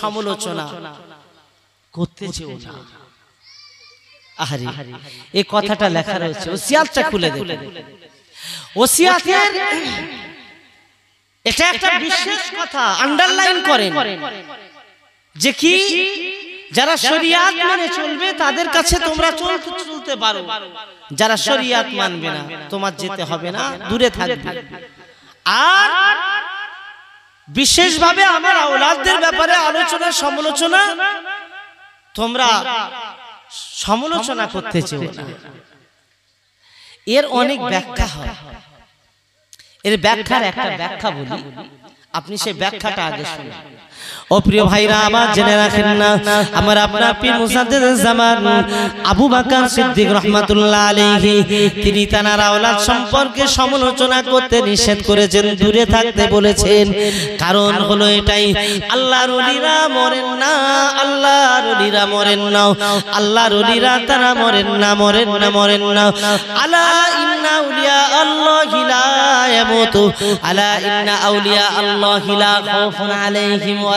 সমালোচনা করতে ও না আহারে এই কথাটা লেখা রয়েছে ওসিয়াতটা খুলে দেবে ওসিয়াতের এটা একটা বিশেষ কথা আন্ডারলাইন করেন যে কি যারা শরিয়াত মানে চলবে তাদের কাছে তোমরা চলতে চলতে পারো যারা শরিয়াত মানবে না তোমার যেতে হবে না দূরে থাকবে আর বিশেষভাবে আমার আওলাদদের ব্যাপারে আলোচনা সমালোচনা তোমরা সমালোচনা করতে চেও এর অনেক ব্যাখ্যা হয় এর ব্যাখ্যার একটা ব্যাখ্যা বলি আপনি সেই ব্যাখ্যাটা আগে শুনুন অপ্রিয় ভাইরা আমার জেনে রাখেন না আমার আপনার পীর মুসাদের জামান আবু বাকার সিদ্দিক রহমাতুল্লাহ আলাইহি তিনি তানার আওলাদ সম্পর্কে সমালোচনা করতে নিষেধ করেছেন দূরে থাকতে বলেছেন কারণ হলো এটাই আল্লাহর ওলিরা মরেন না আল্লাহর ওলিরা মরেন না আল্লাহর ওলিরা তারা মরেন না মরেন না মরেন না আলা ইন্না উলিয়া আল্লাহি লা ইয়ামুতু আলা ইন্না আউলিয়া আল্লাহি লা খাউফুন আলাইহিম ওয়া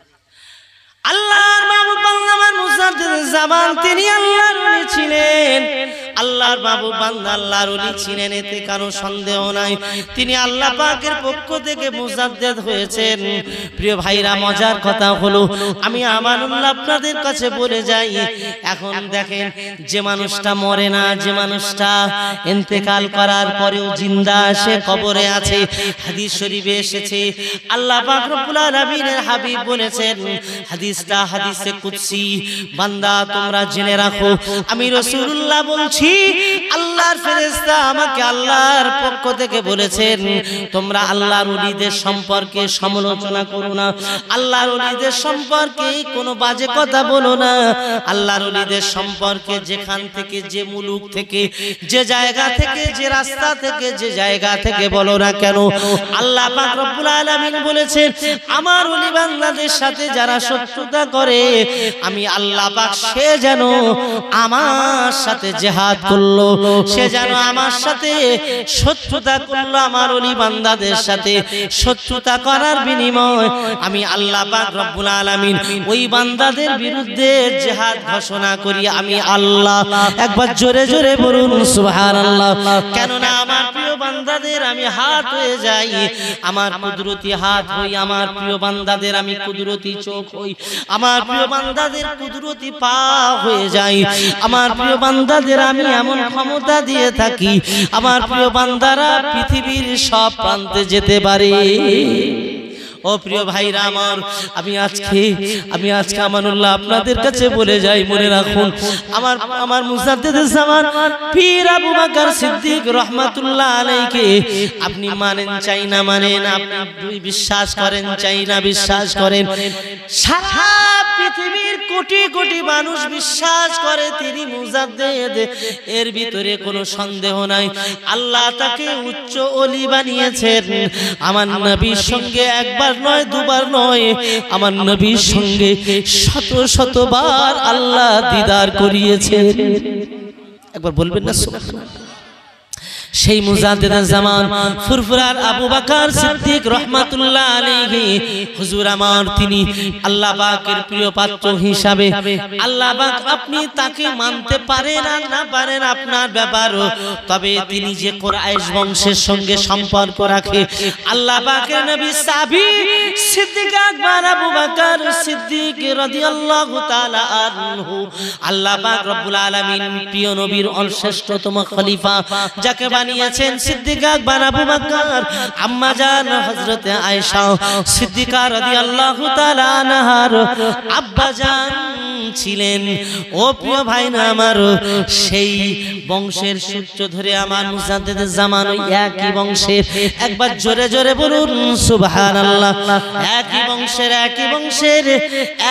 আল্লাহর বাবু বান্দাবার মুসাফির জামান তিনি আল্লাহর উনি ছিলেন আল্লাহর বাবু বান্দা আল্লাহর উনি ছিলেন এতে কারো সন্দেহ নাই তিনি আল্লাহ পাকের পক্ষ থেকে মুসাদ্দেদ হয়েছেন প্রিয় ভাইরা মজার কথা হলো আমি আমার উল্লাহ আপনাদের কাছে বলে যাই এখন দেখেন যে মানুষটা মরে না যে মানুষটা ইন্তেকাল করার পরেও জিন্দা সে কবরে আছে হাদিস শরীফে এসেছে আল্লাহ পাক রব্বুল আলামিনের হাবিব বলেছেন হাদিস হাদিসটা হাদিসে কুদসি বান্দা তোমরা জেনে রাখো আমি রাসূলুল্লাহ বলছি আল্লাহর ফেরেশতা আমাকে আল্লাহর পক্ষ থেকে বলেছেন তোমরা আল্লাহর ওলিদের সম্পর্কে সমালোচনা করো না আল্লাহর ওলিদের সম্পর্কে কোনো বাজে কথা বলো না আল্লাহর ওলিদের সম্পর্কে যেখান থেকে যে মুলুক থেকে যে জায়গা থেকে যে রাস্তা থেকে যে জায়গা থেকে বলো না কেন আল্লাহ পাক রব্বুল আলামিন বলেছেন আমার ওলি বান্দাদের সাথে যারা সত্য সুদা করে আমি আল্লাহ পাক সে যেন আমার সাথে জেহাদ করলো সে যেন আমার সাথে শত্রুতা করলো আমার অলি বান্দাদের সাথে শত্রুতা করার বিনিময় আমি আল্লাহ পাক রব্বুল আলামিন ওই বান্দাদের বিরুদ্ধে জেহাদ ঘোষণা করি আমি আল্লাহ একবার জোরে জোরে বলুন সুবহানাল্লাহ কেননা আমার প্রিয় বান্দাদের আমি হাত হয়ে যাই আমার কুদরতি হাত হই আমার প্রিয় বান্দাদের আমি কুদরতি চোখ হই আমার প্রিয় বান্দাদের কুদরতি পা হয়ে যাই আমার প্রিয় বান্দাদের আমি এমন ক্ষমতা দিয়ে থাকি আমার প্রিয় বান্দারা পৃথিবীর সব প্রান্তে যেতে পারে ও প্রিয় ভাইরা আমার আমি আজকে আমি আজকে আমানুল্লাহ আপনাদের কাছে বলে যাই মনে রাখুন আমার আমার জামান পীর আবু বকর সিদ্দিক রহমাতুল্লাহ আলাইকে আপনি মানেন চাই না মানেন আপনি বিশ্বাস করেন চাই না বিশ্বাস করেন সারা পৃথিবীর কোটি কোটি মানুষ বিশ্বাস করে তিনি মুজাদ্দেদ এর ভিতরে কোনো সন্দেহ নাই আল্লাহ তাকে উচ্চ অলি বানিয়েছেন আমার নবীর সঙ্গে একবার একবার নয় দুবার নয় আমার নবীর সঙ্গে শত শতবার আল্লাহ দিদার করিয়েছে একবার বলবেন না সেই মুজাদ্দেদের জামান ফুরফুরার আবু বকর সিদ্দিক রহমাতুল্লাহ আলাইহি হুজুর আমার তিনি আল্লাহ পাকের প্রিয় পাত্র হিসাবে আল্লাহ পাক আপনি তাকে মানতে পারেন আর না পারেন আপনার ব্যাপার তবে তিনি যে কুরাইশ বংশের সঙ্গে সম্পর্ক রাখে আল্লাহ পাকের নবী সাহাবী সিদ্দিক আকবর আবু বকর সিদ্দিক রাদিয়াল্লাহু তাআলা আনহু আল্লাহ পাক রব্বুল আলামিন প্রিয় নবীর অলশ্রেষ্ঠতম খলিফা যাকে বানিয়েছেন সিদ্দিক আকবর আবু বকর আম্মা জান হযরত আয়েশা সিদ্দিকা রাদিয়াল্লাহু তাআলা আনহার আব্বা জান ছিলেন ও প্রিয় ভাই না আমার সেই বংশের সূত্র ধরে আমার মুজাদ্দেদ জামান একই বংশের একবার জোরে জোরে বলুন সুবহানাল্লাহ একই বংশের একই বংশের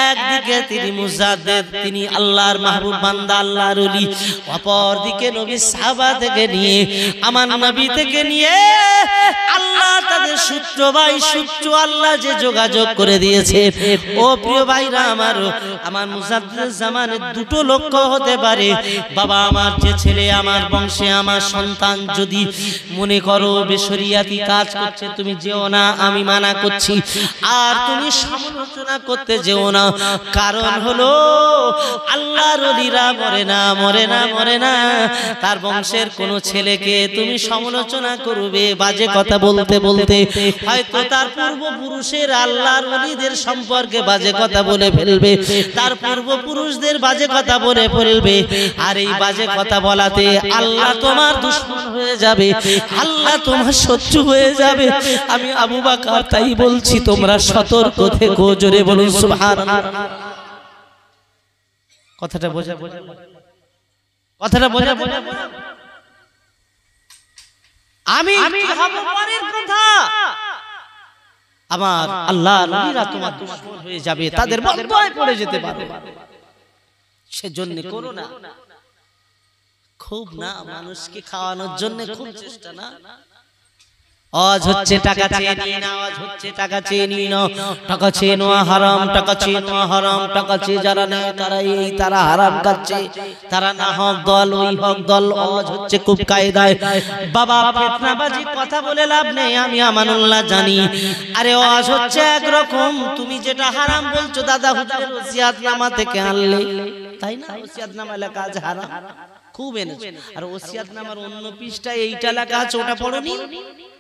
একদিকে তিনি মুজাদ্দেদ তিনি আল্লাহর মাহবুব বান্দা আল্লাহর ওলি অপর দিকে নবী সাহাবা থেকে নিয়ে আমার নবী থেকে নিয়ে আল্লাহ তাদের সূত্র ভাই সূত্র আল্লাহ যে যোগাযোগ করে দিয়েছে ও প্রিয় ভাইরা আমার আমার মুজাদ্দেদ রাত্রের জামানে দুটো লক্ষ্য হতে পারে বাবা আমার যে ছেলে আমার বংশে আমার সন্তান যদি মনে করো বেসরিয়াতি কাজ করছে তুমি যেও না আমি মানা করছি আর তুমি সমালোচনা করতে যেও না কারণ হলো আল্লাহর অলিরা মরে না মরে না মরে না তার বংশের কোনো ছেলেকে তুমি সমালোচনা করবে বাজে কথা বলতে বলতে হয়তো তার পূর্বপুরুষের আল্লাহর অলিদের সম্পর্কে বাজে কথা বলে ফেলবে তার পূর্ব পূর্বপুরুষদের বাজে কথা বলে ফেলবে আর এই বাজে কথা বলাতে আল্লাহ তোমার দুশ্মন হয়ে যাবে আল্লাহ তোমার শত্রু হয়ে যাবে আমি আবু বাকর তাই বলছি তোমরা সতর্ক থেকো জোরে বলুন সুবহানাল্লাহ কথাটা বোঝা বোঝা কথাটা বোঝা বোঝা আমি কথা আমার আল্লাহ তোমার হয়ে যাবে তাদের পড়ে যেতে পারে সেজন্য করো না খুব না মানুষকে খাওয়ানোর জন্য খুব চেষ্টা না আজ হচ্ছে টাকা চেয়ে নিয়ে নাও আজ হচ্ছে টাকা চেয়ে নিয়ে নাও টাকা চেয়ে নেওয়া হারাম টাকা চেয়ে নেওয়া হারাম টাকা চেয়ে যারা নেয় তারা এই তারা হারাম খাচ্ছে তারা না হক দল ওই হক দল আজ হচ্ছে খুব কায়দায় বাবা ফেতনাবাজি কথা বলে লাভ নেই আমি আমানুল্লাহ জানি আরে আজ হচ্ছে একরকম তুমি যেটা হারাম বলছো দাদা হুজুরের ওসিয়াতনামা থেকে আনলে তাই না ওসিয়াতনামা লেখা আজ হারাম খুব এনেছো আর ওসিয়াতনামার অন্য পৃষ্ঠায় এইটা লেখা আছে ওটা পড়নি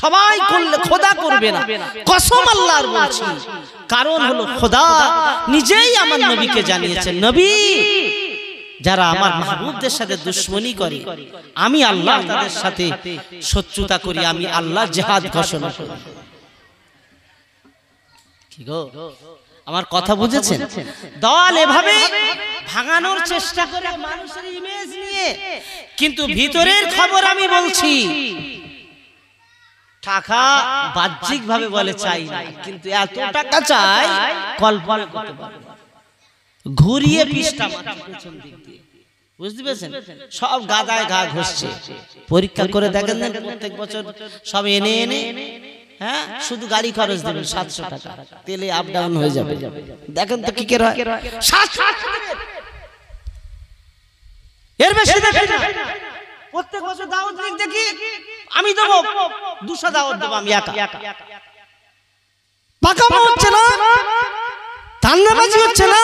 সবাই করলে খোদা করবে না কসম আল্লাহর বলছি কারণ হলো খোদা নিজেই আমার নবীকে জানিয়েছেন নবী যারা আমার মাহবুবদের সাথে দুশ্মনী করে আমি আল্লাহ তাদের সাথে শত্রুতা করি আমি আল্লাহ জেহাদ ঘোষণা করি কি গো আমার কথা বুঝেছেন দল এভাবে ভাঙানোর চেষ্টা করে মানুষের ইমেজ নিয়ে কিন্তু ভিতরের খবর আমি বলছি টাকা বাহ্যিক ভাবে বলে চাই কিন্তু এত টাকা চাই কল্পনা করতে পারে ঘুরিয়ে পিসটা পেছন দিক দিয়ে সব গাদায় গা ঘষছে পরীক্ষা করে দেখেন না প্রত্যেক বছর সব এনে এনে হ্যাঁ? হ্যাঁ শুধু গাড়ি খরচ দেবেন সাতশো টাকা তেলে আপ ডাউন হয়ে যাবে দেখেন তো কি কেরা এর বেশি দেখেন প্রত্যেক বছর দাওয়াত লিখ দেখি আমি দেব দুশা দাওয়াত দেব আমি একা পাকামো হচ্ছে না ধান্দাবাজি হচ্ছে না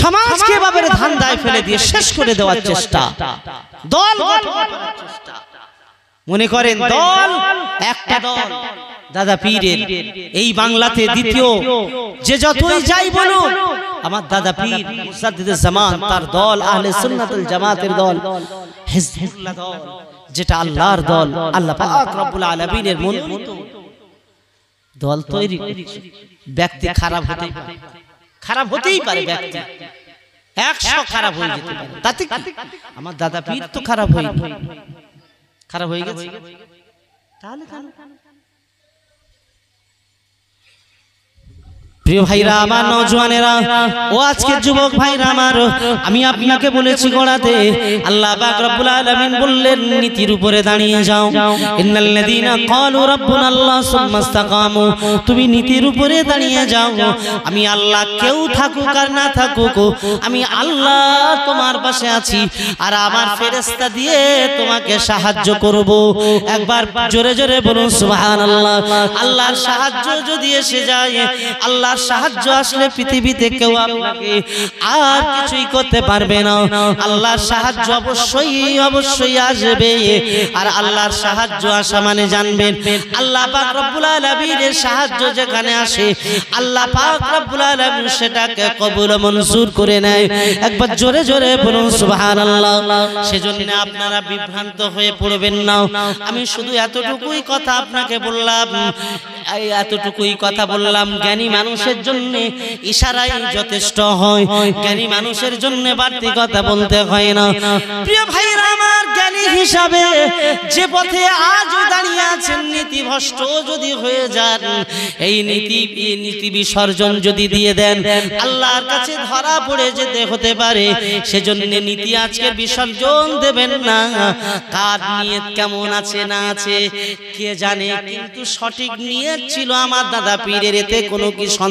সমাজকে এভাবে ধান্দায় ফেলে দিয়ে শেষ করে দেওয়ার চেষ্টা দল চেষ্টা মনে করেন দল একটা দল দাদা পীরের এই বাংলাতে দ্বিতীয় যে যতই যাই বলো আমার দাদা পীর মুসাদ্দিদের জামান তার দল আহলে সুন্নাতুল জামাতের দল হিজবুল্লাহ দল যেটা আল্লাহর দল আল্লাহ পাক রব্বুল আলামিনের মন দল তৈরি ব্যক্তি খারাপ হতে খারাপ হতেই পারে ব্যক্তি একশো খারাপ হয়ে যেতে পারে তাতে আমার দাদা পীর তো খারাপ হয়ে খারাপ হয়ে গেছে তাহলে প্রিয় ভাইরা আমার নজওয়ানেরা ও আজকে যুবক ভাইরা আমার আমি আপনাকে বলেছি গোড়াতে আল্লাহ পাক রব্বুল আলামিন বললেন নীতির উপরে দাঁড়িয়ে যাও ইন্নাল ক্বালু রব্বুনা আল্লাহ সুম্মা ইসতাকামু তুমি নীতির উপরে দাঁড়িয়ে যাও আমি আল্লাহ কেউ থাকুক আর না থাকুক আমি আল্লাহ তোমার পাশে আছি আর আমার ফেরেশতা দিয়ে তোমাকে সাহায্য করব একবার জোরে জোরে বলুন সুবহানাল্লাহ আল্লাহর সাহায্য যদি এসে যায় আল্লাহ সাহায্য আসলে পৃথিবীতে কেউ আপনাকে আর কিছুই করতে পারবে না আল্লাহর সাহায্য অবশ্যই অবশ্যই আসবে আর আল্লাহর সাহায্য আসা মানে জানবেন আল্লাহ পাক রব্বুল আলামিনের সাহায্য যেখানে আসে আল্লাহ পাক রব্বুল আলামিন সেটাকে কবুল মনসুর করে নেয় একবার জোরে জোরে বলুন সুবহানাল্লাহ সেজন্য আপনারা বিভ্রান্ত হয়ে পড়বেন না আমি শুধু এতটুকুই কথা আপনাকে বললাম এতটুকুই কথা বললাম জ্ঞানী মানুষ মানুষের জন্য ইশারাই যথেষ্ট হয় জ্ঞানী মানুষের জন্য বাড়তি কথা বলতে হয় না প্রিয় ভাইরা আমার জ্ঞানী হিসাবে যে পথে আজও দাঁড়িয়ে আছেন যদি হয়ে যান এই নীতি নীতি বিসর্জন যদি দিয়ে দেন আল্লাহর কাছে ধরা পড়ে যেতে হতে পারে সেজন্য নীতি আজকে বিসর্জন দেবেন না কার নিয়ত কেমন আছে না আছে কে জানে কিন্তু সঠিক নিয়ত ছিল আমার দাদা পীরের এতে কোনো কি সন্দেহ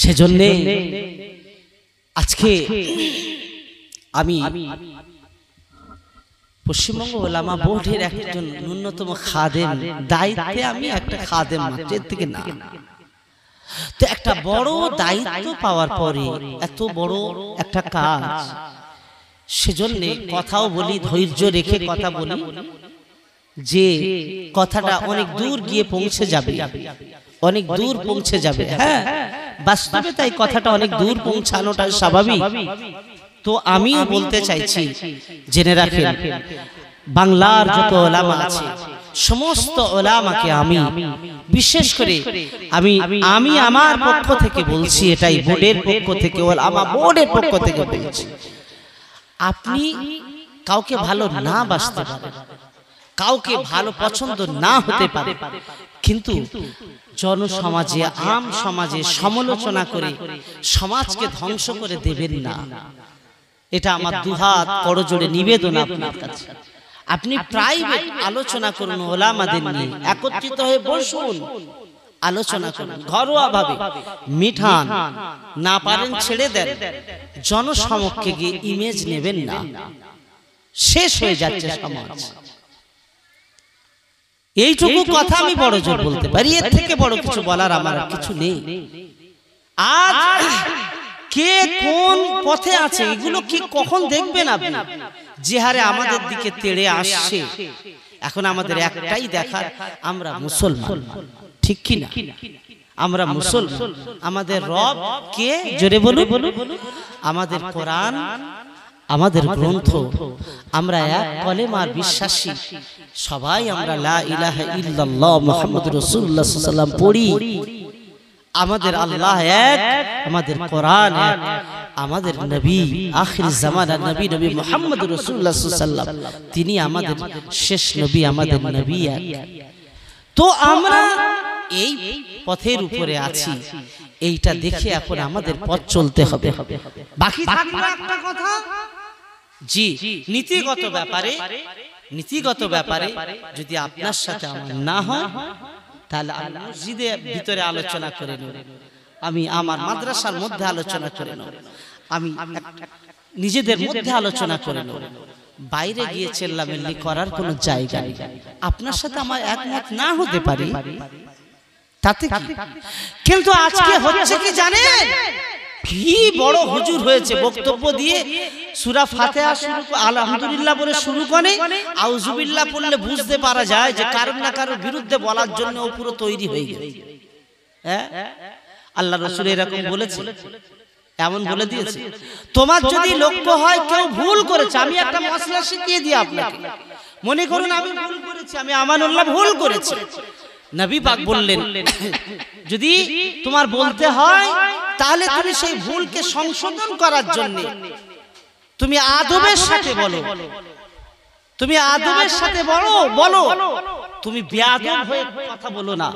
সেজন্যে আজকে আমি পশ্চিমবঙ্গ ওলামা বোর্ডের একজন ন্যূনতম খাদেম দায়িত্বে আমি একটা খাদেম মাত্র থেকে না তো একটা বড় দায়িত্ব পাওয়ার পরে এত বড় একটা কাজ সেজন্য কথাও বলি ধৈর্য রেখে কথা বলি যে কথাটা অনেক দূর গিয়ে পৌঁছে যাবে অনেক দূর পৌঁছে যাবে হ্যাঁ, হ্যাঁ? বাস্তবে তাই কথাটা অনেক দূর পৌঁছানোটা স্বাভাবিক তো আমি বলতে চাইছি জেনে রাখেন বাংলার যত ওলামা আছে সমস্ত ওলামাকে আমি বিশেষ করে আমি আমি আমার পক্ষ থেকে বলছি এটাই বোর্ডের পক্ষ থেকে ওলামা বোর্ডের পক্ষ থেকে বলছি আপনি কাউকে ভালো না বাসতে পারেন কাউকে ভালো পছন্দ না হতে পারে কিন্তু জনসমাজে আম সমাজে সমালোচনা করে সমাজকে ধ্বংস করে দেবেন না এটা আমার দুহাত করজোড়ে নিবেদন আপনার কাছে আপনি প্রাইভেট আলোচনা করুন ওলামাদের নিয়ে একত্রিত হয়ে বসুন আলোচনা করুন ঘরোয়া ভাবে মিঠান না পারেন ছেড়ে দেন জনসমক্ষে গিয়ে ইমেজ নেবেন না শেষ হয়ে যাচ্ছে সমাজ এইটুকু কথা আমি বড় জোর বলতে পারি এর থেকে বড় কিছু বলার আমার কিছু নেই আজ কে কোন পথে আছে এগুলো কি কখন দেখবেন আপনি যে হারে আমাদের দিকে তেড়ে আসছে এখন আমাদের একটাই দেখার আমরা মুসলমান ঠিক কি না আমরা মুসলমান আমাদের রব কে জোরে বলুন আমাদের কোরআন আমাদের গ্রন্থ আমরা এক কলেমার বিশ্বাসী সবাই আমরা লা ইলাহা ইল্লাল্লাহ মুহাম্মদ রাসূলুল্লাহ পড়ি আমাদের আল্লাহ এক আমাদের কোরআন এক আমাদের নবী আখির জামানার নবী নবী মুহাম্মদ রাসূলুল্লাহ তিনি আমাদের শেষ নবী আমাদের নবী এক তো আমরা এই পথের উপরে আছি এইটা দেখে এখন আমাদের পথ চলতে হবে বাকি একটা কথা জি নীতিগত ব্যাপারে নীতিগত ব্যাপারে যদি আপনার সাথে আমার না হয় তাহলে মসজিদে ভিতরে আলোচনা করে নেব আমি আমার মাদ্রাসার মধ্যে আলোচনা করে নেব আমি নিজেদের মধ্যে আলোচনা করে নেব বাইরে গিয়ে চেল্লামেল্লি করার কোনো জায়গা নেই আপনার সাথে আমার একমত না হতে পারি তাতে কিন্তু আজকে হচ্ছে কি জানেন কি বড় হুজুর হয়েছে বক্তব্য দিয়ে সুরা ফাতে আলহামদুলিল্লাহ বলে শুরু করে আউজুবিল্লাহ পড়লে বুঝতে পারা যায় যে কারোর না কারোর বিরুদ্ধে বলার জন্য ও পুরো তৈরি হয়ে গেল হ্যাঁ আল্লাহ রসুল এরকম বলেছে এমন বলে দিয়েছে তোমার যদি লক্ষ্য হয় কেউ ভুল করেছে আমি একটা মশলা শিখিয়ে দিই আপনাকে মনে করুন আমি ভুল করেছি আমি আমানুল্লাহ ভুল করেছি নবী পাক বললেন যদি তোমার বলতে হয় তাহলে তুমি সেই ভুলকে সংশোধন করার জন্য তুমি আদবের সাথে বলো তুমি আদবের সাথে বলো বলো তুমি বেআদব হয়ে কথা বলো না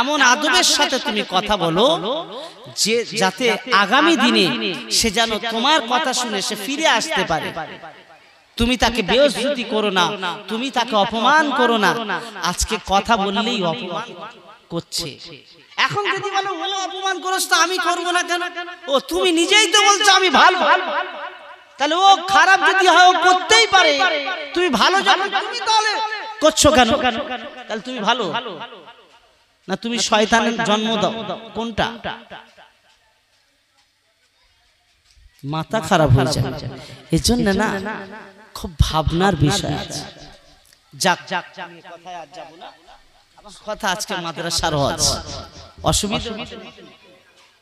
এমন আদবের সাথে তুমি কথা বলো যে যাতে আগামী দিনে সে যেন তোমার কথা শুনে সে ফিরে আসতে পারে তুমি তাকে বেয়স্তুতি করো না তুমি তাকে অপমান করো না আজকে কথা বললেই অপমান করছে এখন যদি বলো বলো অপমান করছ তো আমি করব না কেন ও তুমি নিজেই তো বলছো আমি ভালো তাহলে ও খারাপ যদি হয় ও করতেই পারে তুমি ভালো জানো তুমি তাহলে করছো কেন তাহলে তুমি ভালো না তুমি শয়তানের জন্ম দাও কোনটা মাথা খারাপ হয়ে যাবে এজন্য না খুব ভাবনার বিষয় আছে যাক যাক কথায় আর যাব না কথা আজকে মাদ্রাসার আছে অসুবিধা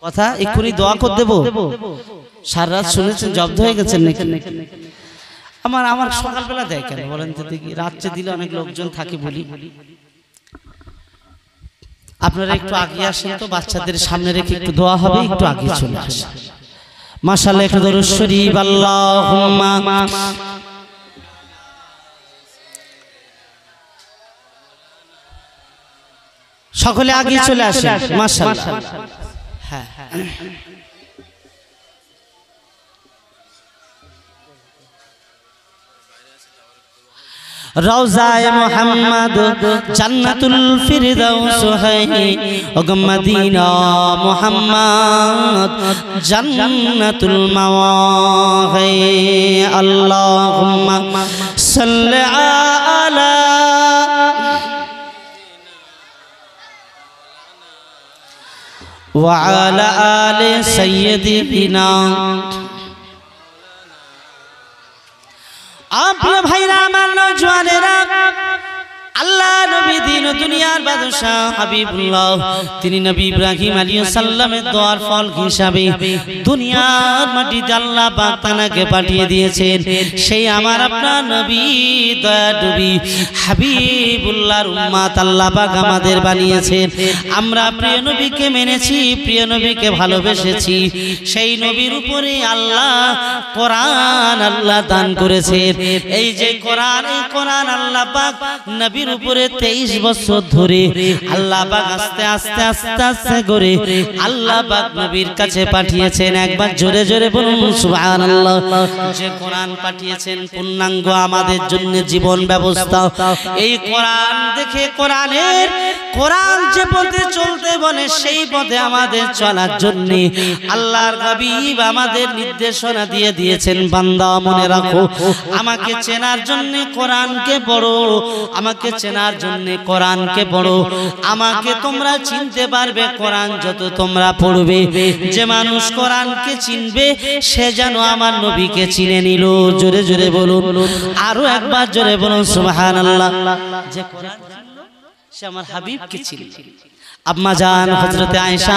কথা এক্ষুনি দোয়া করে দেবো সারা রাত শুনেছেন জব্দ হয়ে গেছেন নাকি আমার আমার সকালবেলা দেয় কেন বলেন তো দেখি রাত্রে দিলে অনেক লোকজন থাকে বলি আপনারা একটু আগে আসেন তো বাচ্চাদের সামনে রেখে একটু দোয়া হবে একটু আগে চলে আসেন মাসাল্লাহ একটু দরুদ শরীফ আল্লাহুম্মা সকলে আগে চলে আসে মাশাআল্লাহ হ্যাঁ রওজায় মোহাম্মদ জান্নাতুল ফিরদাউস হয় ওগ মদিনা মোহাম্মদ জান্নাতুল মাওয়া হয় আল্লাহুম্মা সাল্লি আলা وعلی آل سیدنا آپ প্রিয় দুনিয়ার বাদশাহ হাবিবুল্লাহ তিনি নবী ইব্রাহিম আলাইহিস সালামের দোয়ার ফল হিসাবে দুনিয়ার মাটিতে আল্লাহ পাক পাঠিয়ে দিয়েছেন সেই আমার আপনার নবী দয়াডুবি হাবিবুল্লাহর উম্মাত আল্লাহ পাক আমাদের বানিয়েছেন আমরা প্রিয় নবীকে মেনেছি প্রিয় নবীকে ভালোবেসেছি সেই নবীর উপরে আল্লাহ কোরআন আল্লাহ দান করেছেন এই যে কোরআন এই কোরআন আল্লাহ পাক নবীর উপরে তেইশ বছর বছর ধরে আস্তে আস্তে আস্তে আস্তে করে নবীর কাছে পাঠিয়েছেন একবার জোরে জোরে বলুন যে কোরআন পাঠিয়েছেন পূর্ণাঙ্গ আমাদের জন্য জীবন ব্যবস্থা এই কোরআন দেখে কোরআনের কোরআন যে পথে চলতে বলে সেই পথে আমাদের চলার জন্য আল্লাহর হাবিব আমাদের নির্দেশনা দিয়ে দিয়েছেন বান্দা মনে রাখো আমাকে চেনার জন্য কোরআনকে পড়ো আমাকে চেনার জন্য কোরআন কোরআনকে পড়ো আমাকে তোমরা চিনতে পারবে কোরআন যত তোমরা পড়বে যে মানুষ কোরআনকে চিনবে সে যেন আমার নবীকে চিনে নিল জোরে জোরে বলুন আরো একবার জোরে বলুন সুবাহান আল্লাহ যে কোরআন সে আমার হাবিবকে চিনল আম্মা জান হজরতে আয়েশা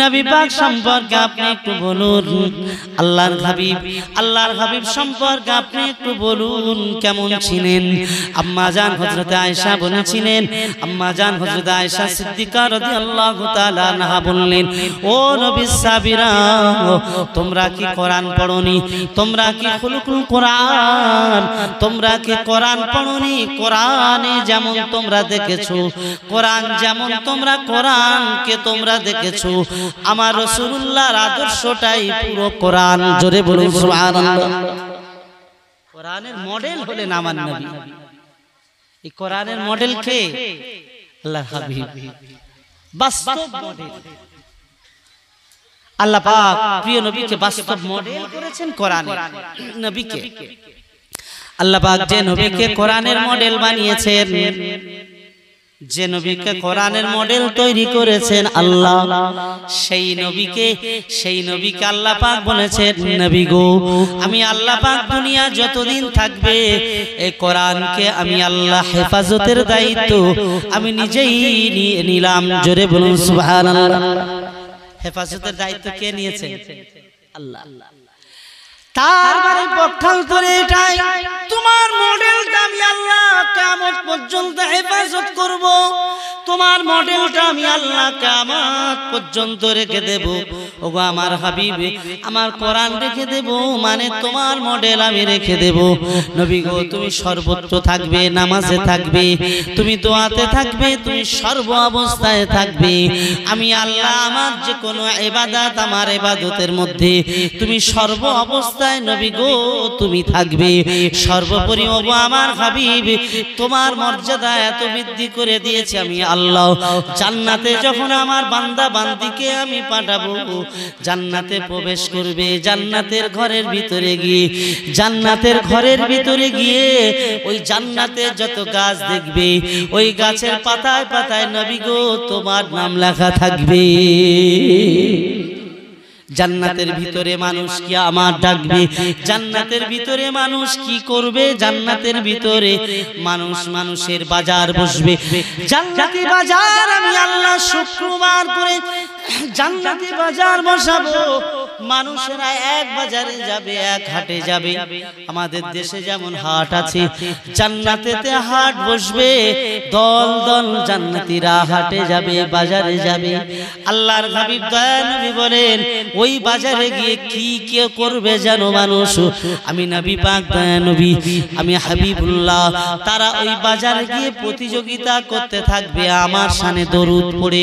নবী পাক সম্পর্কে আপনি একটু বলুন আল্লাহর হাবিব আল্লাহর হাবিব সম্পর্কে আপনি একটু বলুন কেমন ছিলেন আম্মা জান হজরত আয়েশা বলেছিলেন আম্মা জান হজরত আয়েশা সিদ্দিকা রাদিয়াল্লাহু তাআলা নাহা বললেন ও নবী সাবিরা তোমরা কি কোরআন পড়োনি তোমরা কি খুলুকুল কোরআন তোমরা কি কোরআন পড়োনি কোরআনে যেমন তোমরা দেখেছো কোরআন যেমন তোমরা কোরআনকে তোমরা দেখেছো আমার রসুল্লাহর আদর্শটাই পুরো কোরআন জোরে বলুন কোরআনের মডেল হলেন আমার নবী এই কোরআনের মডেল কে আল্লাহ হাবিব বাস্তব মডেল আল্লাহ পাক প্রিয় নবীকে বাস্তব মডেল করেছেন কোরআনে নবীকে আল্লাহ পাক যে নবীকে কোরআনের মডেল বানিয়েছেন যে নবীকে কোরআনের মডেল তৈরি করেছেন আল্লাহ সেই নবীকে সেই নবীকে আল্লাহ পাক বলেছেন নবী গো আমি আল্লাহ পাক দুনিয়া যতদিন থাকবে এই কোরআনকে আমি আল্লাহ হেফাজতের দায়িত্ব আমি নিজেই নিয়ে নিলাম জোরে বলুন সুবহানাল্লাহ হেফাজতের দায়িত্ব কে নিয়েছে আল্লাহ আল্লাহ তারপরে পক্ষান্তরে এটাই তোমার মডেলটা আমি আল্লাহ কেমন পর্যন্ত হেফাজত করব। তোমার মডেলটা আমি আল্লাহ কেমন পর্যন্ত রেখে দেব ওগো আমার হাবিব আমার কোরআন রেখে দেব মানে তোমার মডেল আমি রেখে দেব নবী গো তুমি সর্বত্র থাকবে নামাজে থাকবে তুমি দোয়াতে থাকবে তুমি সর্ব অবস্থায় থাকবে আমি আল্লাহ আমার যে কোনো এবাদাত আমার এবাদতের মধ্যে তুমি সর্ব অবস্থায় ক্ষমতায় নবী গো তুমি থাকবে সর্বোপরি ও আমার হাবিব তোমার মর্যাদা এত বৃদ্ধি করে দিয়েছি আমি আল্লাহ জান্নাতে যখন আমার বান্দা বান্দিকে আমি পাঠাবো জান্নাতে প্রবেশ করবে জান্নাতের ঘরের ভিতরে গিয়ে জান্নাতের ঘরের ভিতরে গিয়ে ওই জান্নাতে যত গাছ দেখবে ওই গাছের পাতায় পাতায় নবী গো তোমার নাম লেখা থাকবে জান্নাতের ভিতরে মানুষ কি আমার ডাকবে জান্নাতের ভিতরে মানুষ কি করবে জান্নাতের ভিতরে মানুষ মানুষের বাজার বসবে জান্নাতি বাজার আমি আল্লাহ শুক্রবার করে জান্নাতি বাজার বসাবো মানুষেরা এক বাজারে যাবে এক হাটে যাবে আমাদের দেশে যেমন হাট আছে জান্নাতেতে হাট বসবে দল দল জান্নাতিরা হাটে যাবে বাজারে যাবে আল্লাহর হাবিব দয়ানবী বলেন ওই বাজারে গিয়ে কি কে করবে যেন মানুষ আমি নবী পাক দয়ানবী আমি হাবিবুল্লাহ তারা ওই বাজারে গিয়ে প্রতিযোগিতা করতে থাকবে আমার সামনে দরুদ পড়ে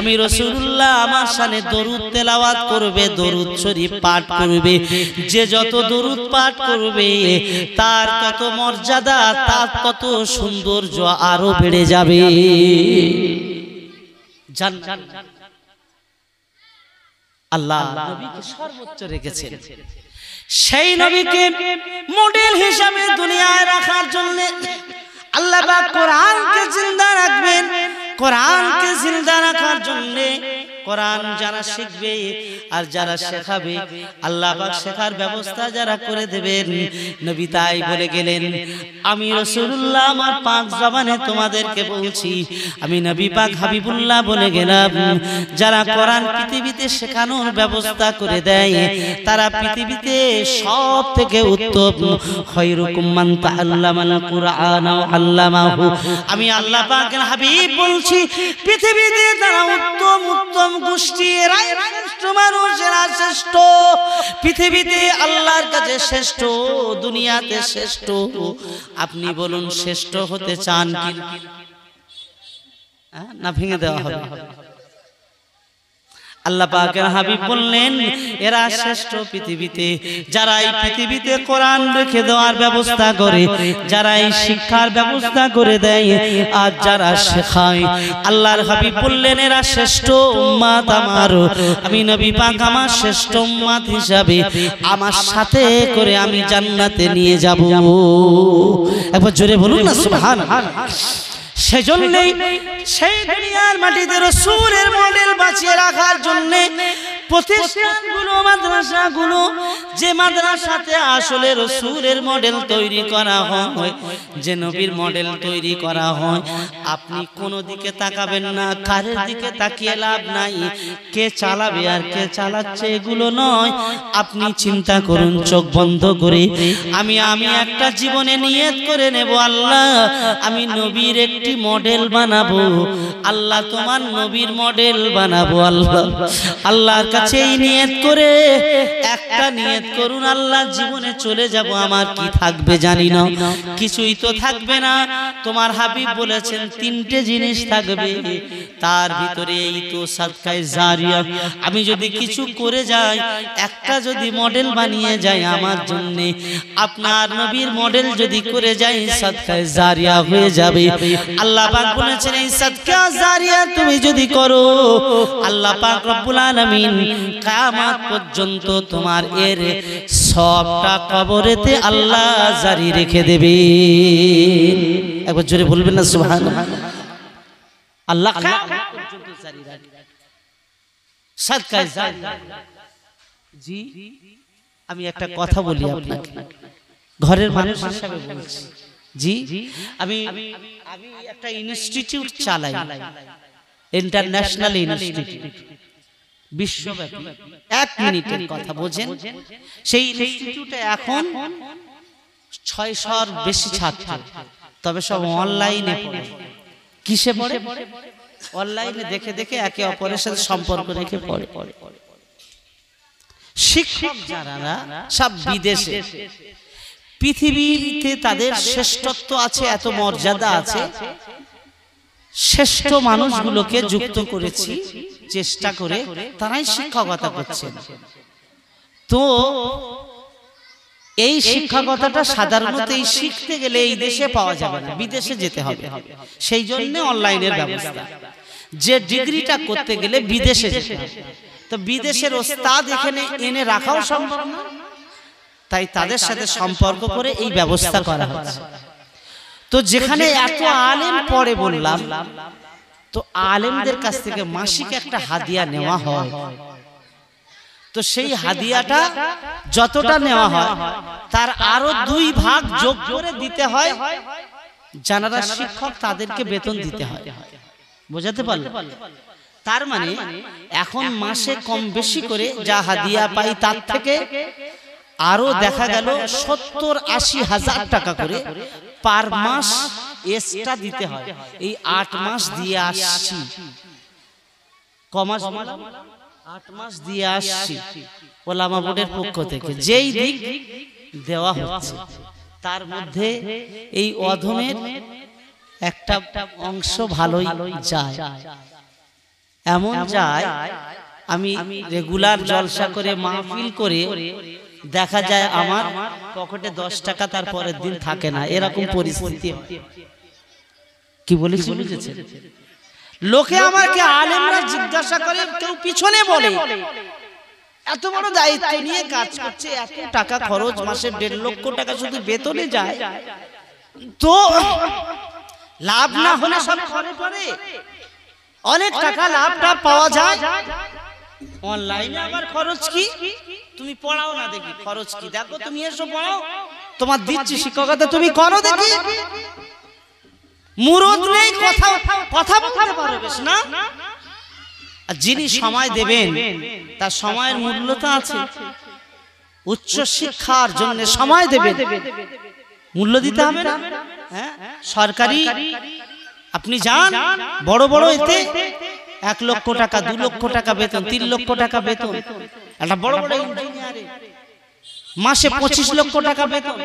আমি রসুল্লাহ আমার সামনে দরুদ তেলাওয়াত করবে দরুদ শরীফ পাঠ করবে যে যত দরুদ পাঠ করবে তার তত মর্যাদা তার তত সৌন্দর্য আরো বেড়ে যাবে আল্লাহ নবীকে সর্বোচ্চ রেখেছেন সেই নবীকে মডেল হিসাবে দুনিয়ায় রাখার জন্য আল্লাহ কোরআনকে জিন্দা রাখবেন কোরআনকে জিন্দা রাখার জন্যে কোরআন যারা শিখবে আর যারা শেখাবে আল্লাহ শেখার ব্যবস্থা যারা করে দেবেন নবী তাই বলে গেলেন আমি রসুল্লাহ আমার পাঁচ জবানে তোমাদেরকে বলছি আমি নবী পাক হাবিবুল্লাহ বলে গেলাম যারা কোরআন পৃথিবীতে শেখানোর ব্যবস্থা করে দেয় তারা পৃথিবীতে সব থেকে উত্তম খৈরুকুম মান কুরআন ওয়া আল্লামাহু আমি আল্লাহ পাক হাবিব বলছি পৃথিবীতে তারা উত্তম উত্তম পৃথিবীতে আল্লাহর শ্রেষ্ঠ দুনিয়াতে শ্রেষ্ঠ আপনি বলুন শ্রেষ্ঠ হতে চান হ্যাঁ, না ভেঙে দেওয়া হবে আল্লাহ পাকের হাবিব বললেন এরা শ্রেষ্ঠ পৃথিবীতে যারা এই পৃথিবীতে কোরআন রেখে দেওয়ার ব্যবস্থা করে যারা এই শিক্ষার ব্যবস্থা করে দেয় আর যারা শেখায় আল্লাহর হাবিব বললেন এরা শ্রেষ্ঠ উম্মাত আমার আমি নবী পাক আমার শ্রেষ্ঠ উম্মাত হিসাবে আমার সাথে করে আমি জান্নাতে নিয়ে যাব একবার জোরে বলুন না সুবহান সেজন্যই সেই দুনিয়ার মাটিতে রসুলের মডেল বাঁচিয়ে রাখার জন্যে প্রতিষ্ঠানগুলো মাদ্রাসাগুলো যে মাদ্রাসাতে আসলে রসুরের মডেল তৈরি করা হয় যে নবীর মডেল তৈরি করা হয় আপনি কোনো দিকে তাকাবেন না কারের দিকে তাকিয়ে লাভ নাই কে চালাবে আর কে চালাচ্ছে এগুলো নয় আপনি চিন্তা করুন চোখ বন্ধ করে আমি আমি একটা জীবনে নিয়ত করে নেব আল্লাহ আমি নবীর একটি মডেল বানাবো আল্লাহ তোমার নবীর মডেল বানাবো আল্লাহ আল্লাহর কাছে এই নিয়ত করে একটা নিয়ত করুন আল্লাহ জীবনে চলে যাব আমার কি থাকবে জানি না কিছুই তো থাকবে না তোমার হাবিব বলেছেন তিনটে জিনিস থাকবে তার ভিতরে এই তো সাদকায় জারিয়া আমি যদি কিছু করে যাই একটা যদি মডেল বানিয়ে যাই আমার জন্য আপনার নবীর মডেল যদি করে যাই সাদকায় জারিয়া হয়ে যাবে আল্লাহ পাক বলেছেন এই সাদকা জারিয়া তুমি যদি করো আল্লাহ পাক রব্বুল আলামিন কিয়ামত পর্যন্ত তোমার এর সবটা কবরেতে আল্লাহ জারি রেখে দেবে একবার জোরে বলবেন না সুহান আল্লাহ জি আমি একটা কথা বলি আপনাকে ঘরের মানুষ হিসাবে বলছি জি আমি আমি একটা ইনস্টিটিউট চালাই ইন্টারন্যাশনাল ইনস্টিটিউট বেশি অনলাইনে দেখে দেখে একে অপরের সাথে সম্পর্ক রেখে পড়ে শিক্ষক যারা সব বিদেশে পৃথিবীতে তাদের শ্রেষ্ঠত্ব আছে এত মর্যাদা আছে শ্রেষ্ঠ মানুষগুলোকে যুক্ত করেছি চেষ্টা করে তারাই শিক্ষকতা করছেন তো এই শিক্ষকতাটা সাধারণত এই শিখতে গেলে এই দেশে পাওয়া যাবে না বিদেশে যেতে হবে সেই জন্য অনলাইনের ব্যবস্থা যে ডিগ্রিটা করতে গেলে বিদেশে যেতে হবে তো বিদেশের ওস্তাদ এখানে এনে রাখাও সম্ভব না তাই তাদের সাথে সম্পর্ক করে এই ব্যবস্থা করা হচ্ছে তো যেখানে এত আলেম পরে বললাম তো আলেমদের কাছ থেকে মাসিক একটা হাদিয়া নেওয়া হয় তো সেই হাদিয়াটা যতটা নেওয়া হয় তার আরো দুই ভাগ যোগ করে দিতে হয় যারা শিক্ষক তাদেরকে বেতন দিতে হয় বোঝাতে পারলে তার মানে, মানে এখন মাসে কম বেশি করে যা হাদিয়া পাই তার থেকে আরো দেখা গেল সত্তর আশি হাজার টাকা করে পার মাস এসটা দিতে হয় এই আট মাস দিয়ে আসছি কমাস আট মাস দিয়ে আসছি ওলামা বোর্ডের পক্ষ থেকে যেই দিক দেওয়া হচ্ছে তার মধ্যে এই অধমের একটা অংশ ভালোই যায় এমন যায় আমি রেগুলার জলসা করে মাহফিল করে দেখা যায় আমার পকেটে দশ টাকা তারপরের দিন থাকে না এরকম পরিস্থিতি কি বলেছি বুঝেছে লোকে আমাকে আলেমরা জিজ্ঞাসা করে কেউ পিছনে বলে এত বড় দায়িত্ব নিয়ে কাজ করছে এত টাকা খরচ মাসে দেড় লক্ষ টাকা শুধু বেতনে যায় তো লাভ না হলে সব ঘরে পড়ে অনেক টাকা লাভটা পাওয়া যায় অনলাইনে আমার খরচ কি তুমি পড়াও না দেখি খরচ কি দেখো তুমি এসো পড়াও তোমার দিচ্ছি শিক্ষকতা তুমি করো দেখি কথা কথা আর যিনি সময় দেবেন তার সময়ের মূল্য তো আছে উচ্চ শিক্ষার জন্য সময় দেবেন মূল্য দিতে হবে না হ্যাঁ? হ্যাঁ? সরকারি আপনি যান বড় বড় এতে এক লক্ষ টাকা দু লক্ষ টাকা বেতন তিন লক্ষ টাকা বেতন একটা বড় বড় মাসে পঁচিশ লক্ষ টাকা বেতন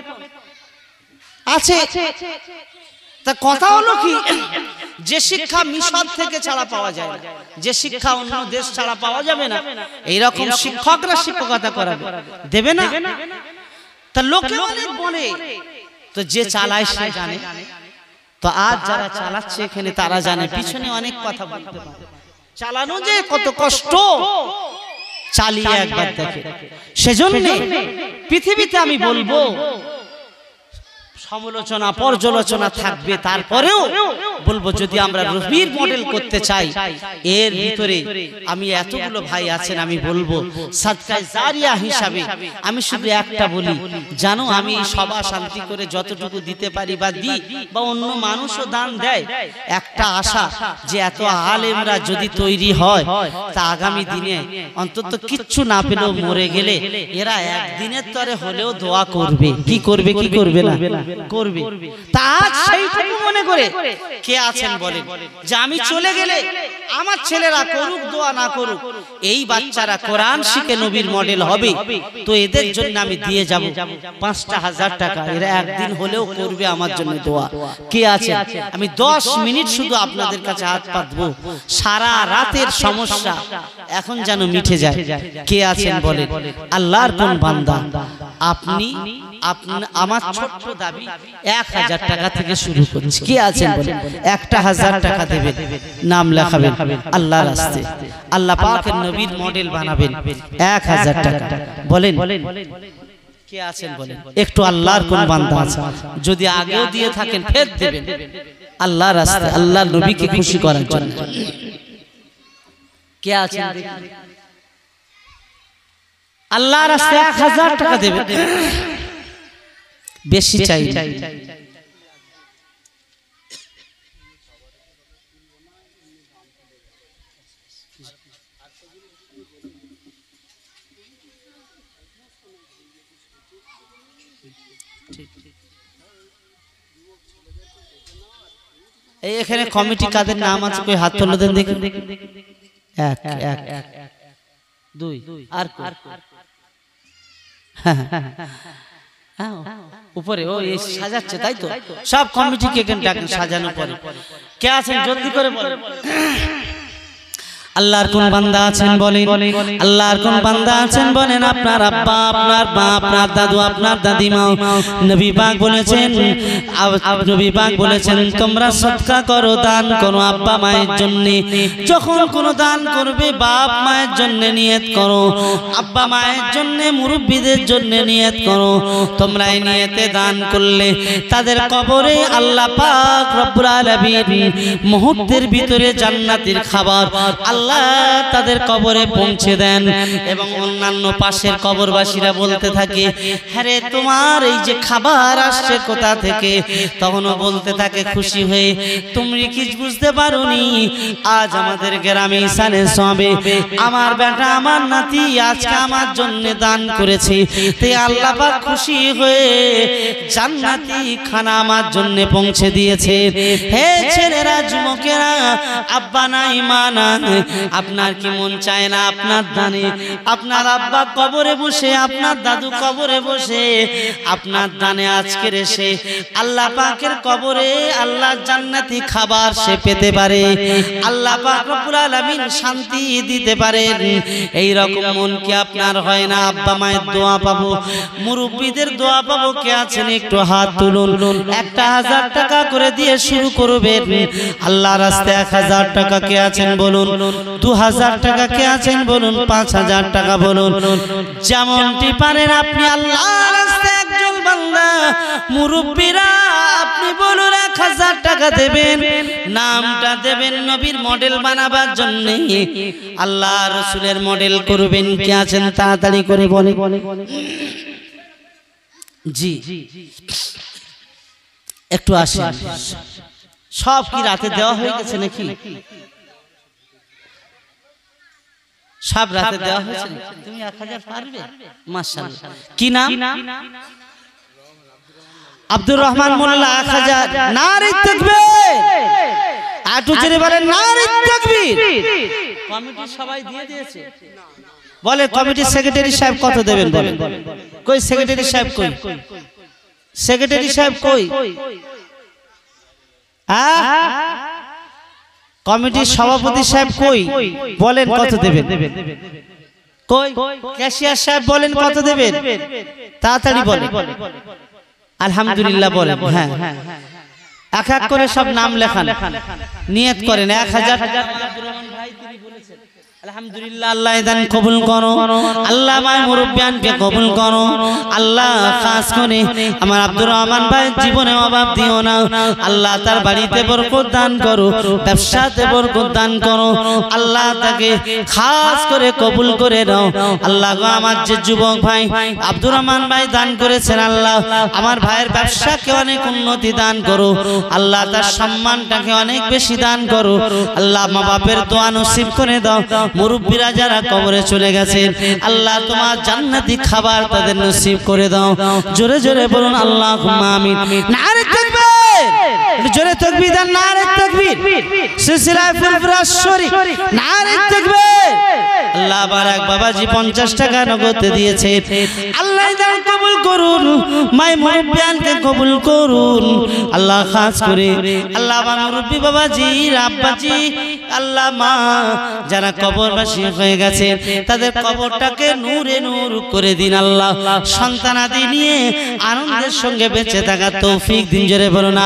আছে তা কথা হলো কি যে শিক্ষা মিশন থেকে ছাড়া পাওয়া যায় যে শিক্ষা অন্য দেশ ছাড়া পাওয়া যাবে না এইরকম শিক্ষকরা শিক্ষকতা করাবে দেবে না তা লোকে অনেক বলে তো যে চালায় সে জানে তো আজ যারা চালাচ্ছে এখানে তারা জানে পিছনে অনেক কথা বলতে চালানো যে কত কষ্ট চালিয়ে একবার দেখে সেজন্য পৃথিবীতে আমি বলবো সমালোচনা পর্যালোচনা থাকবে তারপরেও বলবো যদি আমরা রবির মডেল করতে চাই এর ভিতরে আমি এতগুলো ভাই আছেন আমি বলবো সাদকায় জারিয়া হিসাবে আমি শুধু একটা বলি জানো আমি সভা শান্তি করে যতটুকু দিতে পারি বা দিই বা অন্য মানুষও দান দেয় একটা আশা যে এত আলেমরা যদি তৈরি হয় তা আগামী দিনে অন্তত কিচ্ছু না পেলেও মরে গেলে এরা একদিনের তরে হলেও দোয়া করবে কি করবে কি করবে না করবে মনে করে কে আছেন বলে যে আমি চলে গেলে আমার ছেলেরা করুক দোয়া না করুক এই বাচ্চারা কোরআন শিখে নবীর মডেল হবে তো এদের জন্য আমি দিয়ে যাব পাঁচটা হাজার টাকা এরা একদিন হলেও করবে আমার জন্য দোয়া কে আছে আমি দশ মিনিট শুধু আপনাদের কাছে হাত পাতবো সারা রাতের সমস্যা এখন যেন মিঠে যায় কে আছেন বলে আল্লাহর কোন বান্দা আপনি আমার ছোট্ট দাবি এক হাজার টাকা থেকে শুরু কি আছেন একটা হাজার টাকা দেবেন নাম লেখাবেন আল্লাহর রাস্তে আল্লাহ পাকের নবীর মডেল বানাবেন এক হাজার টাকা বলেন বলেন একটু আল্লাহর কোন বান্ধব আছে যদি আগেও দিয়ে থাকেন ফের দেবেন আল্লাহর রাস্তে আল্লাহর নবীকে খুশি করার জন্য কে আছে আল্লাহর রাস্তে এক হাজার টাকা দেবেন বেশি চাই এই এখানে কমিটি কাদের নাম আছে কই হাত তুলে দেন দেখি এক এক দুই আর হ্যাঁ, হ্যাঁ। হ্যাঁ। উপরে ও সাজাচ্ছে তাই তো সব কমিটিকে এখানে সাজানো পরে কে আছেন জলদি করে বলেন আল্লাহর কোন বান্দা আছেন বলেন আল্লাহর কোন বান্দা আছেন বলেন আপনার আব্বা আপনার মা আপনার দাদু আপনার দাদিমা নবী পাক বলেছেন নবী পাক বলেছেন তোমরা সৎকা করো দান করো আব্বা মায়ের জন্য যখন কোনো দান করবে বাপ মায়ের জন্য নিয়ত করো আব্বা মায়ের জন্য মুরব্বীদের জন্য নিয়ত করো তোমরা এই নিয়তে দান করলে তাদের কবরে আল্লাহ পাক রব্বুল আলামিন মুহূর্তের ভিতরে জান্নাতের খাবার আল্লাহ আল্লাহ তাদের কবরে পৌঁছে দেন এবং অন্যান্য পাশের কবরবাসীরা বলতে থাকে হ্যারে তোমার এই যে খাবার আসছে কোথা থেকে তখনও বলতে থাকে খুশি হয়ে তুমি কি বুঝতে নি আজ আমাদের গ্রামে ইসানে সবে আমার বেটা আমার নাতি আজকে আমার জন্য দান করেছে তে আল্লাহ বা খুশি হয়ে জান্নাতি খানা আমার জন্য পৌঁছে দিয়েছে হে ছেলেরা যুবকেরা আব্বা নাই মানা আপনার কি মন চায় না আপনার দানে আপনার আব্বা কবরে বসে আপনার দাদু কবরে বসে আপনার দানে আজকের এসে আল্লাহ পাকের কবরে আল্লাহ জান্নাতি খাবার সে পেতে পারে আল্লাহ পাক শান্তি দিতে পারেন এই রকম মন কি আপনার হয় না আব্বা মায়ের দোয়া পাবো মুরব্বীদের দোয়া পাবো কে আছেন একটু হাত তুলুন একটা হাজার টাকা করে দিয়ে শুরু করবেন আল্লাহ রাস্তায় এক হাজার টাকা কে আছেন বলুন দু হাজার টাকা কে আছেন বলুন পাঁচ হাজার টাকা বলুন যেমনটি পারেন আপনি আল্লাহ একজন বান্দা মুরব্বীরা আপনি বলুন এক হাজার টাকা দেবেন নামটা দেবেন নবীর মডেল বানাবার জন্য আল্লাহ রসুলের মডেল করবেন কে আছেন তাড়াতাড়ি করে বলে জি একটু আসেন সব কি রাতে দেওয়া হয়ে গেছে নাকি সব রাতে দেওয়া হয়েছে তুমি এক হাজার পারবে মাসাল্লাহ কি নাম আব্দুর রহমান মোল্লা এক হাজার নারী থাকবে আটু বলে কমিটির সেক্রেটারি সাহেব কত দেবেন কই সেক্রেটারি সাহেব কই সেক্রেটারি সাহেব কই হ্যাঁ কমিটির সভাপতি সাহেব কই বলেন কত দেবেন কই ক্যাশিয়ার সাহেব বলেন কত দেবেন তাড়াতাড়ি বলেন আলহামদুলিল্লাহ বলেন হ্যাঁ, হ্যাঁ, হ্যাঁ এক এক করে সব নাম লেখান নিয়ত করেন এক হাজার আল্লাহ তার বাড়িতে বরকত দান করো ব্যবসাতে বরকত দান করো আল্লাহ তাকে খাস করে কবুল করে নাও আল্লাহ গো আমার যে যুবক ভাই আব্দুর রহমান ভাই দান করেছেন আল্লাহ আমার ভাইয়ের ব্যবসাকে অনেক উন্নতি দান করো আল্লাহ তার সম্মানটাকে অনেক বেশি দান করো আল্লাহ মা বাপের দোয়া নসিব করে দাও মুরব্বীরা যারা কবরে চলে গেছেন আল্লাহ তোমার জান্নাতি খাবার তাদের নসিব করে দাও জোরে জোরে বলুন আল্লাহ আমিন না জোরে তকবির আর না রে তকবির না রে তকবির আল্লাহ বারাক বাবাজি 50 টাকা নগদ দিয়েছে আল্লাহ দান কবুল করুন মাই মুরব্বিয়ানকে কবুল করুন আল্লাহ খাস করে আল্লাহ বা মুরব্বি বাবাজি রাব্বাজি আল্লাহ মা যারা কবরবাসী হয়ে গেছে তাদের কবরটাকে নূরে নূর করে দিন আল্লাহ সন্তানাদি নিয়ে আনন্দের সঙ্গে বেঁচে থাকা তৌফিক দিন জোরে বলো না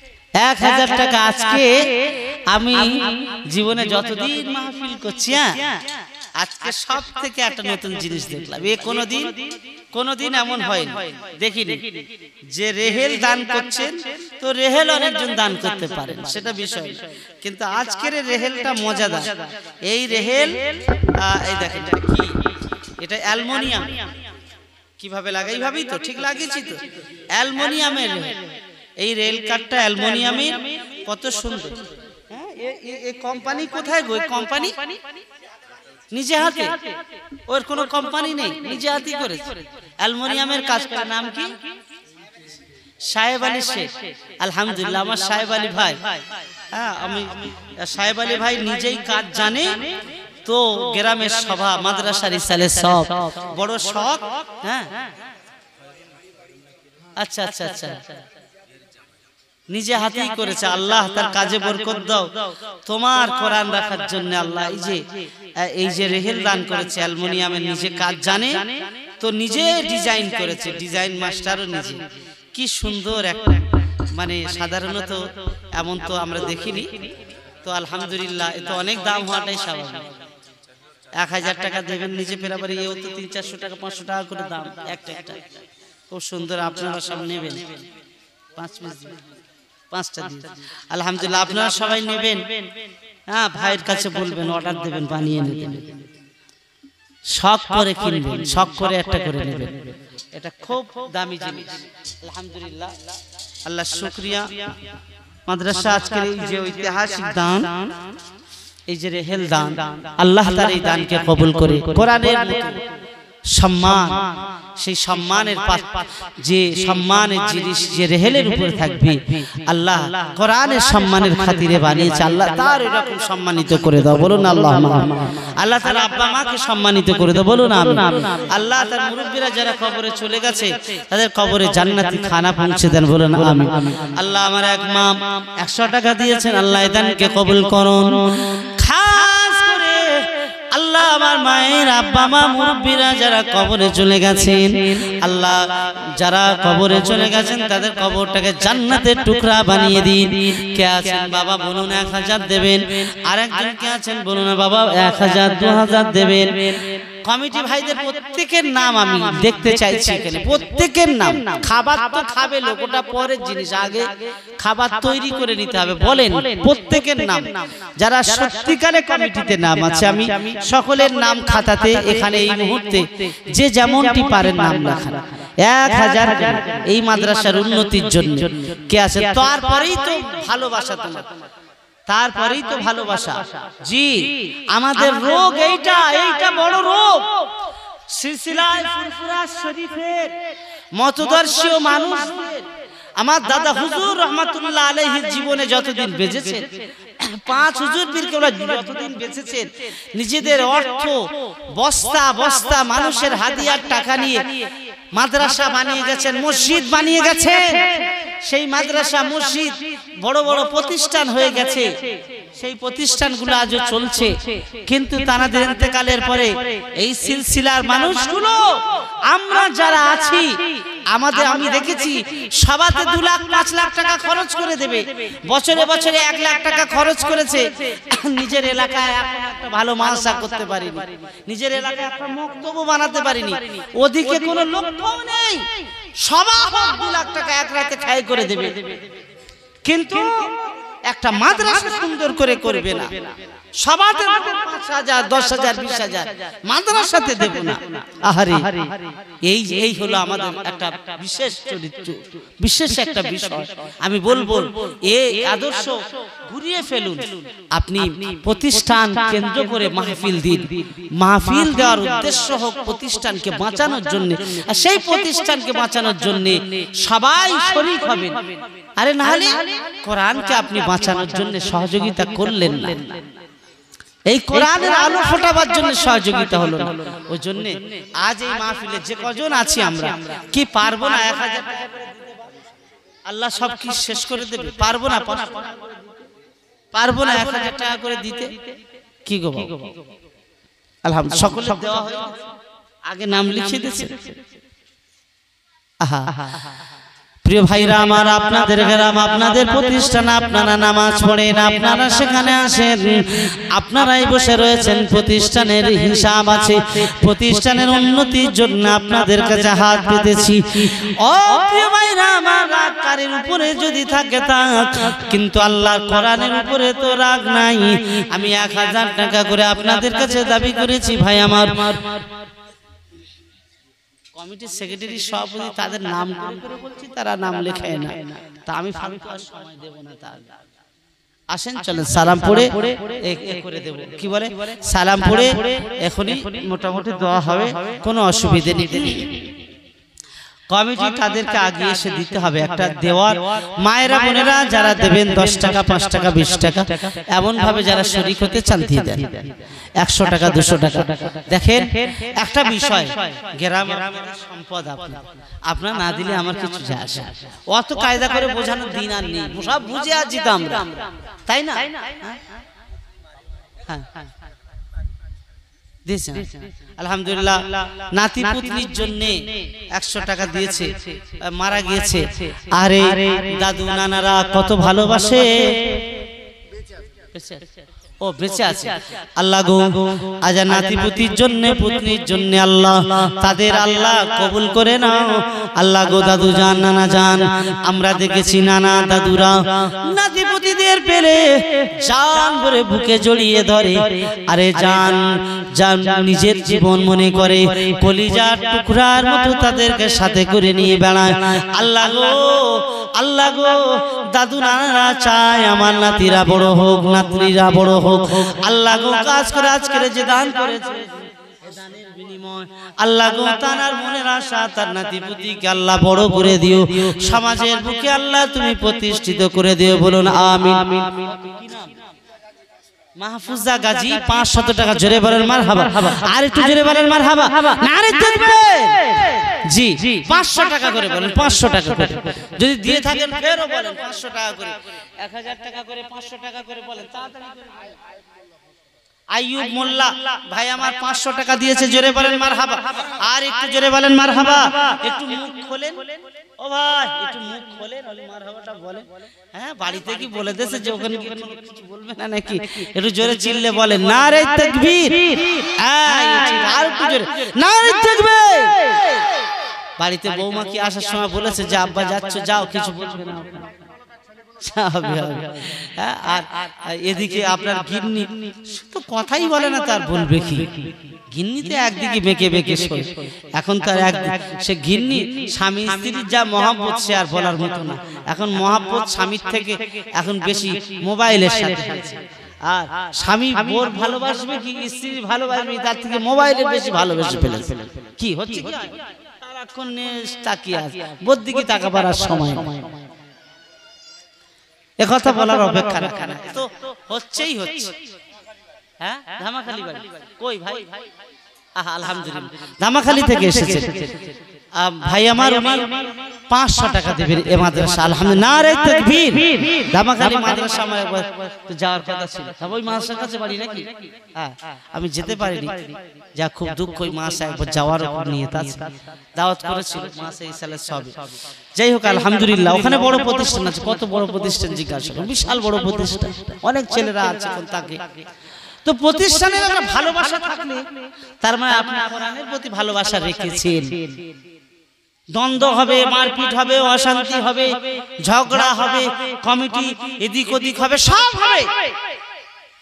এক হাজার টাকা আজকে আমি জীবনে যতদিন মাহফিল করছি হ্যাঁ, হ্যাঁ, আজকে সব থেকে একটা নতুন জিনিস দেখলাম এ কোনদিন কোনদিন এমন হয়নি দেখিনি যে রেহেল দান করছেন তো রেহেল অনেকজন দান করতে পারেন সেটা বিষয় কিন্তু আজকের রেহেলটা মজাদার এই রেহেল এই দেখেন কি এটা অ্যালমোনিয়াম কিভাবে লাগে এইভাবেই তো ঠিক লাগিয়েছি তো অ্যালমোনিয়ামের রেহেল এই রেল কাঠটা অ্যালমোনিয়ামের কত সুন্দর হ্যাঁ, এই কোম্পানি কোথায় গো কোম্পানি নিজে হাতে ওর কোনো কোম্পানি নেই নিজে হাতে করেছে অ্যালমোনিয়ামের কাজটা নাম কি সাহেব আলী শেখ আলহামদুলিল্লাহ আমার সাহেব আলী ভাই হ্যাঁ আমি হ্যাঁ, সাহেব আলী ভাই নিজেই কাজ জানে তো গ্রামের সভা মাদ্রাসার ইসালে সব বড় শখ হ্যাঁ।, হ্যাঁ আচ্ছা আচ্ছা আচ্ছা, আচ্ছা, আচ্ছা, আচ্ছা। নিজে হাতেই করেছে আল্লাহ তার কাজে বরকত দাও তোমার কোরআন রাখার জন্য আল্লাহ এই যে এই যে রেহেল দান করেছে অ্যালমোনিয়ামের নিজে কাজ জানে তো নিজে ডিজাইন করেছে ডিজাইন মাস্টারও নিজে কি সুন্দর একটা মানে, মানে সাধারণত এমন তো আমরা দেখিনি তো আলহামদুলিল্লাহ এ তো অনেক দাম হওয়াটাই স্বাভাবিক এক হাজার টাকা দেবেন নিজে পেরাবারি এও তো তিন চারশো টাকা পাঁচশো টাকা করে দাম একটা একটা খুব সুন্দর আপনারা সব নেবেন পাঁচ মাস পাঁচটা দিন আলহামদুলিল্লাহ আপনারা সবাই নেবেন হ্যাঁ, হ্যাঁ ভাইয়ের কাছে বলবেন অর্ডার দেবেন বানিয়ে নেবেন শখ করে কিনবেন শখ করে একটা করে নেবেন এটা খুব দামি জিনিস আলহামদুলিল্লাহ আল্লাহ শুক্রিয়া মাদ্রাসা আজকের এই যে ঐতিহাসিক দান এই যে রেহেল দান আল্লাহ তার এই দানকে কবুল করে কোরআনের সম্মান সেই সম্মানের যে সম্মানের জিনিস যে রেহেলের উপরে থাকবে আল্লাহ কোরআনের সম্মানের খাতিরে বানিয়েছে আল্লাহ তার এরকম সম্মানিত করে দাও বলুন আল্লাহ আল্লাহ তার আব্বা মাকে সম্মানিত করে দাও বলুন না আল্লাহ তার মুরব্বীরা যারা কবরে চলে গেছে তাদের কবরে জান্নাতি খানা পৌঁছে দেন বলুন আমি আল্লাহ আমার এক মাম একশো টাকা দিয়েছেন আল্লাহ এদানকে কবুল করুন আল্লাহ আমার মায়ের আব্বা মা মুরব্বীরা যারা কবরে চলে গেছেন আল্লাহ যারা কবরে চলে গেছেন তাদের কবরটাকে জান্নাতের টুকরা বানিয়ে দিন কে আছেন বাবা বলুন এক হাজার দেবেন আরেকজন কে আছেন বলুন বাবা এক হাজার দু হাজার দেবেন কমিটি ভাইদের প্রত্যেকের নাম আমি দেখতে চাইছি এখানে প্রত্যেকের নাম খাবার তো খাবে লোক ওটা পরের জিনিস আগে খাবার তৈরি করে নিতে হবে বলেন প্রত্যেকের নাম যারা সত্যিকারে কমিটিতে নাম আছে আমি সকলের নাম খাতাতে এখানে এই মুহূর্তে যে যেমনটি পারেন নাম রাখা এক হাজার এই মাদ্রাসার উন্নতির জন্য কে আছে তারপরেই তো ভালোবাসা তোমার তারপরেই তো ভালোবাসা জি আমাদের রোগ এইটা এইটা বড় রোগ মতদর্শীয় মানুষ আমার দাদা হুজুর জীবনে যতদিন পাঁচ ওরা যতদিন নিজেদের অর্থ বস্তা বস্তা মানুষের হাতিয়ার টাকা নিয়ে মাদ্রাসা বানিয়ে গেছেন মসজিদ বানিয়ে গেছেন সেই মাদ্রাসা মসজিদ বড় বড় প্রতিষ্ঠান হয়ে গেছে সেই প্রতিষ্ঠানগুলো আজও চলছে কিন্তু তানাদের কালের পরে এই সিলসিলার মানুষগুলো আমরা যারা আছি আমাদের আমি দেখেছি সবাতে দু লাখ পাঁচ লাখ টাকা খরচ করে দেবে বছরে বছরে এক লাখ টাকা খরচ করেছে নিজের এলাকায় একটা ভালো মানসা করতে পারিনি নিজের এলাকায় একটা মক্তব্য বানাতে পারিনি ওদিকে কোনো লক্ষ্য নেই সবাই দু লাখ টাকা এক রাতে খাই করে দেবে কিন্তু একটা মাদ্রাসা সুন্দর করে করবে না সবাতে পাঁচ হাজার দশ হাজার বিশ হাজার মাদ্রাসাতে দেব না আহারে এই এই হলো আমাদের একটা বিশেষ চরিত্র বিশেষ একটা বিষয় আমি বলবো এ আদর্শ ঘুরিয়ে ফেলুন আপনি প্রতিষ্ঠান কেন্দ্র করে মাহফিল দিন মাহফিল দেওয়ার উদ্দেশ্য হোক প্রতিষ্ঠানকে বাঁচানোর জন্য সেই প্রতিষ্ঠানকে বাঁচানোর জন্য সবাই শরীর হবে আরে নাহলে কোরআনকে আপনি বাঁচানোর জন্য সহযোগিতা করলেন না এই কোরআনের আলো ফোটাবার জন্য সহযোগিতা হলো না ওই জন্য আজ এই মাহফিলে যে কজন আছি আমরা কি পারবো না এক হাজার আল্লাহ সব কি শেষ করে দেবে পারবো না পারবো না এক হাজার টাকা করে দিতে কি গো আলহামদুলিল্লাহ সকলে দেওয়া হয় আগে নাম লিখিয়ে দিয়েছে আহা প্রিয় ভাইরা আমার আপনাদের গ্রাম আপনাদের প্রতিষ্ঠান আপনারা নামাজ পড়েন আপনারা সেখানে আসেন আপনারাই বসে রয়েছেন প্রতিষ্ঠানের হিসাব আছে প্রতিষ্ঠানের উন্নতির জন্য আপনাদের কাছে হাত পেতেছি ও প্রিয় ভাইরা আমার রাগ কারের উপরে যদি থাকে তা কিন্তু আল্লাহ কোরআনের উপরে তো রাগ নাই আমি এক হাজার টাকা করে আপনাদের কাছে দাবি করেছি ভাই আমার কমিটির সেক্রেটারি সভাপতি তাদের নাম করে বলছি তারা নাম লেখে না তা আমি সময় দেব না তার আসেন চলেন সালাম পড়ে করে দেব কি বলে সালাম পড়ে এখনই মোটামুটি দেওয়া হবে কোনো অসুবিধে নেই কমিটি তাদেরকে আগে এসে দিতে হবে একটা দেওয়ার মায়েরা বোনেরা যারা দেবেন দশ টাকা পাঁচ টাকা বিশ টাকা এমনভাবে যারা শরিক হতে চান দিয়ে দেন একশো টাকা দুশো টাকা দেখেন একটা বিষয় গ্রাম সম্পদ আপনার না দিলে আমার কিছু যায় আসে অত কায়দা করে বোঝানোর দিন আর নেই সব বুঝে আছি তো আমরা তাই না হ্যাঁ হ্যাঁ দিয়েছেন আলহামদুলিল্লাহ নাতি পুতলির জন্য একশো টাকা দিয়েছে মারা গিয়েছে আরে দাদু নানারা কত ভালোবাসে ও বেঁচে আছে আল্লাহ গো আজ নাতিপুতির জন্য পত্নীর জন্য আল্লাহ তাদের আল্লাহ কবুল করে নাও আল্লাহ গো দাদু যান নানা যান আমরা দেখেছি নানা দাদুরা নাতিপুতিদের পেলে জান করে বুকে জড়িয়ে ধরে আরে জান যান নিজের জীবন মনে করে কলিজার টুকরার মতো তাদেরকে সাথে করে নিয়ে বেড়ায় আল্লাহ গো আল্লাহ গো দাদু নানা চায় আমার নাতিরা বড় হোক নাতনিরা বড় হোক হোক আল্লাহ কাজ করে আজকের যে দান করেছে আল্লাহ বড় করে দিও সমাজের বুকে আল্লাহ তুমি প্রতিষ্ঠিত করে দিও বলুন আমি মাহফুজা গাজী পাঁচ শত টাকা জোরে বলেন মার হাবা আর একটু জোরে বলেন মার হাবা নারে জি পাঁচশো টাকা করে বলেন পাঁচশো টাকা করে যদি দিয়ে থাকেন ফেরও বলেন পাঁচশো টাকা করে এক হাজার টাকা করে পাঁচশো টাকা করে বলেন তাড়াতাড়ি আইয়ুব মোল্লা ভাই আমার পাঁচশো টাকা দিয়েছে জোরে বলেন মার হাবা আর একটু জোরে বলেন মার হাবা একটু মুখ খোলেন ও ভাই একটু মুখ খোলেন মার হাবাটা বলেন হ্যাঁ, হ্যাঁ বাড়িতে কি বলে দেশে যে ওখানে কিছু বলবে না নাকি একটু জোরে চিল্লে বলেন না রে দেখবি আর একটু জোরে না রে তাকবীর বাড়িতে বৌমা কি আসার সময় বলেছে যে আব্বা যাচ্ছ যাও কিছু বলবে না হ্যাঁ, হ্যাঁ, হ্যাঁ। আর এদিকে আপনার কথাই বলে না তার বলবে গিন্নিতে একদিকে বেঁকে বেঁকে শোয় এখন তার সে গিন্নি স্বামী স্ত্রীর যা মহাব্বত সে আর বলার মতো না এখন মহাব্বত স্বামীর থেকে এখন বেশি মোবাইলের সাথে আর স্বামী বোর ভালোবাসবে কি স্ত্রী ভালোবাসবে তার থেকে মোবাইলে বেশি ভালোবেসে ফেলেছে কি হচ্ছে সারাক্ষণ তাকিয়ে আছে বোর দিকে তাকাবার সময় একথা কথা বলার অপেক্ষা রাখা না তো হচ্ছেই হচ্ছে হ্যাঁ, হ্যাঁ? ধামাখালি বাড়ি কই ভাই আহা আলহামদুলিল্লাহ ধামাখালি থেকে এসেছে ভাই আমার পাঁচশো টাকা দেবেন এ মাদ্রাসা আলহামদুলিল্লাহ আমার তো যাওয়ার কথা ছিল হ্যাঁ, হ্যাঁ আমি যেতে পারিনি যা খুব দুঃখ ওই মাস একবার যাওয়ার উপর নিয়ে আছে দাওয়াত করেছিল মাসে এই সালে সবে যাই হোক আলহামদুলিল্লাহ ওখানে বড় প্রতিষ্ঠান আছে কত বড় প্রতিষ্ঠান জিজ্ঞাসা করুন বিশাল বড় প্রতিষ্ঠান অনেক ছেলেরা আছে তাকে তো প্রতিষ্ঠানের ভালোবাসা থাকলে তার মানে আপনি প্রতি ভালোবাসা রেখেছেন দ্বন্দ্ব হবে মারপিট হবে অশান্তি হবে ঝগড়া হবে কমিটি এদিক ওদিক হবে সব হবে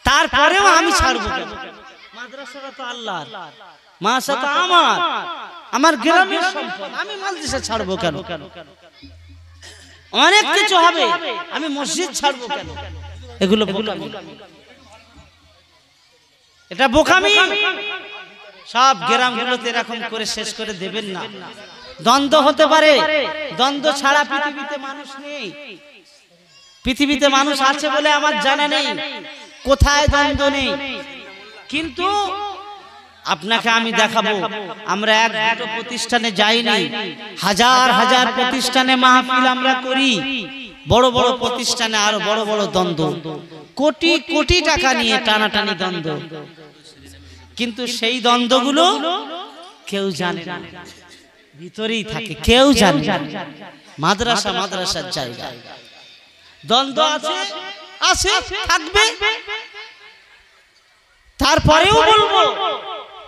তারপরেও আমি ছাড়ব মাদ্রাসাটা তো আল্লাহ মাসা তো আমার আমার গ্রামের সম্পদ আমি মাদ্রাসা ছাড়বো কেন অনেক কিছু হবে আমি মসজিদ ছাড়বো কেন এগুলো এটা বোকামি সব গ্রামগুলোতে এরকম করে শেষ করে দেবেন না দ্বন্দ্ব হতে পারে দ্বন্দ্ব ছাড়া পৃথিবীতে মানুষ নেই পৃথিবীতে মানুষ আছে বলে আমার জানা নেই কোথায় দ্বন্দ্ব নেই কিন্তু আপনাকে আমি দেখাবো আমরা এক দুটো প্রতিষ্ঠানে যাইনি হাজার হাজার প্রতিষ্ঠানে মাহফিল আমরা করি বড় বড় প্রতিষ্ঠানে আর বড় বড় দ্বন্দ্ব কোটি কোটি টাকা নিয়ে টানাটানি দ্বন্দ্ব কিন্তু সেই দ্বন্দ্বগুলো কেউ জানে না ভিতরেই থাকে কেউ জানে মাদ্রাসা মাদ্রাসার জায়গা দ্বন্দ্ব আছে আছে থাকবে তারপরেও বলবো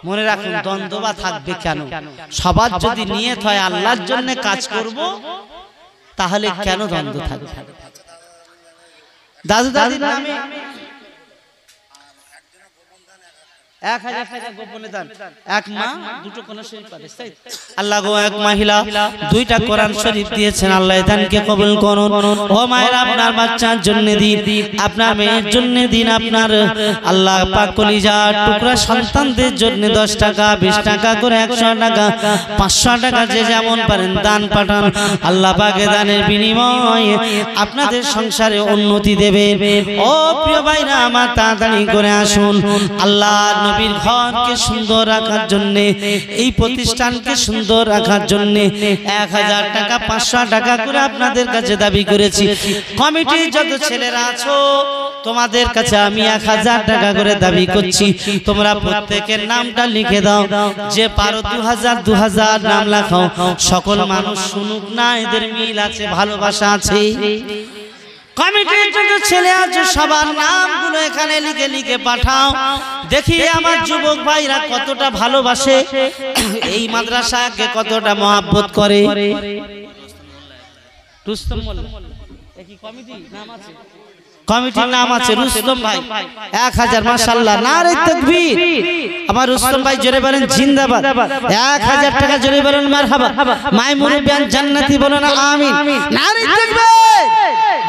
মনে রাখুন দ্বন্দ্ব বা থাকবে কেন সবার যদি নিয়ত হয় আল্লাহর জন্য কাজ করব তাহলে কেন দ্বন্দ্ব থাকবে দাদু দাদি নামে এক জন্য সন্তানদের জন্য দশ টাকা বিশ টাকা করে একশো টাকা পাঁচশো টাকা যে যেমন পারেন দান পাঠান আল্লাহ পাকে দানের বিনিময়ে আপনাদের সংসারে উন্নতি দেবে ও প্রিয় ভাইরা আমার তাড়াতাড়ি করে আসুন আল্লাহ নবীর ঘরকে সুন্দর রাখার জন্য এই প্রতিষ্ঠানকে সুন্দর রাখার জন্য এক হাজার টাকা পাঁচশো টাকা করে আপনাদের কাছে দাবি করেছি কমিটির যত ছেলেরা আছো তোমাদের কাছে আমি এক হাজার টাকা করে দাবি করছি তোমরা প্রত্যেকের নামটা লিখে দাও যে পারো দু হাজার দু হাজার নাম লেখাও সকল মানুষ শুনুক না এদের মিল আছে ভালোবাসা আছে নামগুলো এখানে লিখে লিখে পাঠাও দেখি আমার যুবক ভাইরা কতটা ভালোবাসে এই মাদ্রাসাকে কতটা করে কমিটির নাম আছে রুস্তম ভাই এক হাজার না আমার রুস্তম ভাই জোরে বলেন জিন্দাবাদ এক হাজার টাকা জোরে বলেন মাই জান্নাতি বলেন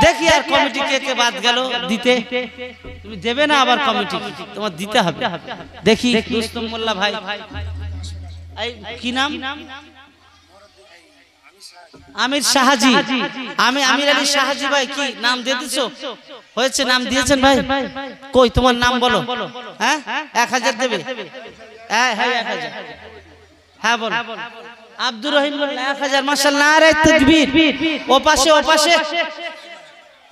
দেখি আর কমিটি কে কে বাদ গেল দিতে তুমি দেবে না আবার কমিটি তোমার দিতে হবে দেখি রুস্তম মোল্লা ভাই কি নাম আমির শাহাজি আমি আমির আলী শাহাজি ভাই কি নাম দিয়েছ হয়েছে নাম দিয়েছেন ভাই কই তোমার নাম বলো হ্যাঁ, হ্যাঁ? এক হাজার দেবে হ্যাঁ হ্যাঁ হ্যাঁ, হ্যাঁ, হ্যাঁ বলো আব্দুর রহিম এক হাজার মাসাল না রে তকবীর ওপাশে ওপাশে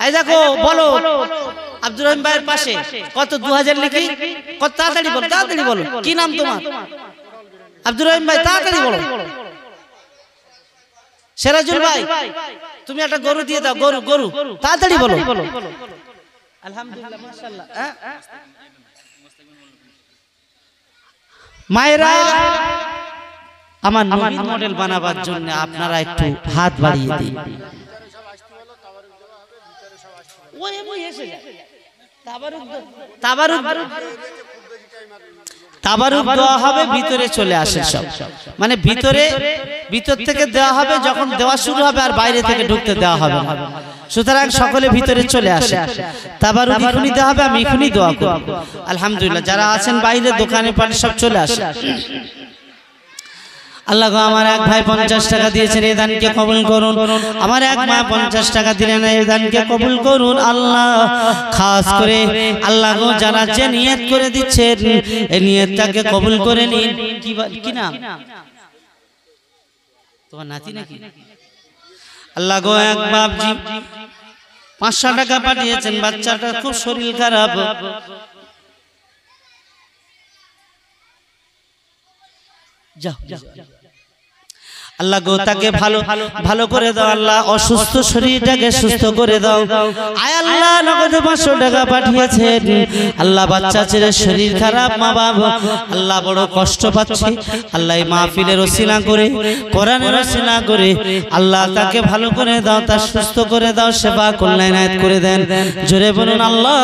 এই দেখো বলো আব্দুর রহিম ভাইয়ের পাশে কত দু হাজার লিখি কত তাড়াতাড়ি বলো তাড়াতাড়ি বলো কি নাম তোমার আব্দুর রহিম ভাই তাড়াতাড়ি বলো সেরাজুল ভাই তুমি একটা গরু দিয়ে দাও গরু গরু তাড়াতাড়ি বলো আলহামদুলিল্লাহ হ্যাঁ? মায়েরা আমার নবীন মডেল বানাবার জন্য আপনারা একটু হাত বাড়িয়ে দিন দেওয়া হবে ভিতরে চলে আসে সব মানে ভিতরে ভিতর থেকে দেওয়া হবে যখন দেওয়া শুরু হবে আর বাইরে থেকে ঢুকতে দেওয়া হবে সুতরাং সকলে ভিতরে চলে আসে তাবার দেওয়া হবে আমি দেওয়া আলহামদুলিল্লাহ যারা আছেন বাইরে দোকানে পানি সব চলে আসে আল্লাহ আমার এক ভাই পঞ্চাশ টাকা দিয়েছেন এই দানকে কবুল করুন আমার এক মা পঞ্চাশ টাকা দিলেন এই দানকে কবুল করুন আল্লাহ খাস করে আল্লাহ যারা যে নিয়ত করে দিচ্ছেন এই নিয়তটাকে কবুল করে নিন কি না তোমার নাতি নাকি আল্লাহ গো এক বাপজি পাঁচশো টাকা পাঠিয়েছেন বাচ্চাটা খুব শরীর খারাপ যাও যাও আল্লাহ গো তাকে ভালো ভালো করে দাও আল্লাহ অসুস্থ শরীরটাকে সুস্থ করে দাও আয় আল্লাহ নগদ পাঁচশো টাকা পাঠিয়েছেন আল্লাহ বাচ্চা ছেলে শরীর খারাপ মা বাবা আল্লাহ বড় কষ্ট পাচ্ছে আল্লাহ মাহফিলের রসিলা করে কোরআনের রসিলা করে আল্লাহ তাকে ভালো করে দাও তার সুস্থ করে দাও সেবা কল্যাণায়ত করে দেন জোরে বলুন আল্লাহ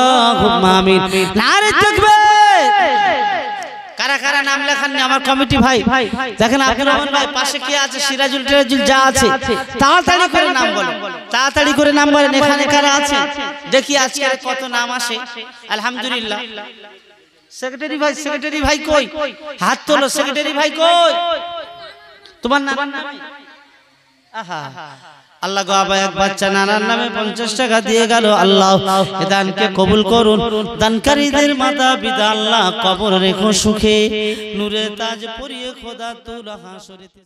আমিন নারে থাকবে কারা কারা নাম লেখান আমার কমিটি ভাই দেখেন আব্দুর ভাই পাশে কি আছে সিরাজুল টিরাজুল যা আছে তাড়াতাড়ি করে নাম বলেন তাড়াতাড়ি করে নাম বলেন এখানে কারা আছে দেখি আজকে কত নাম আসে আলহামদুলিল্লাহ সেক্রেটারি ভাই সেক্রেটারি ভাই কই হাত তোলো সেক্রেটারি ভাই কই তোমার নাম আহা আল্লাহ গো এক বাচ্চা নানার নামে পঞ্চাশ টাকা দিয়ে গেল আল্লাহ দানকে কবুল করুন দানকারীদের মাতা পিতা আল্লাহ কবর রেখো সুখে নূরে তাজ পরিয়ে খোদা তুলা হাসরিতে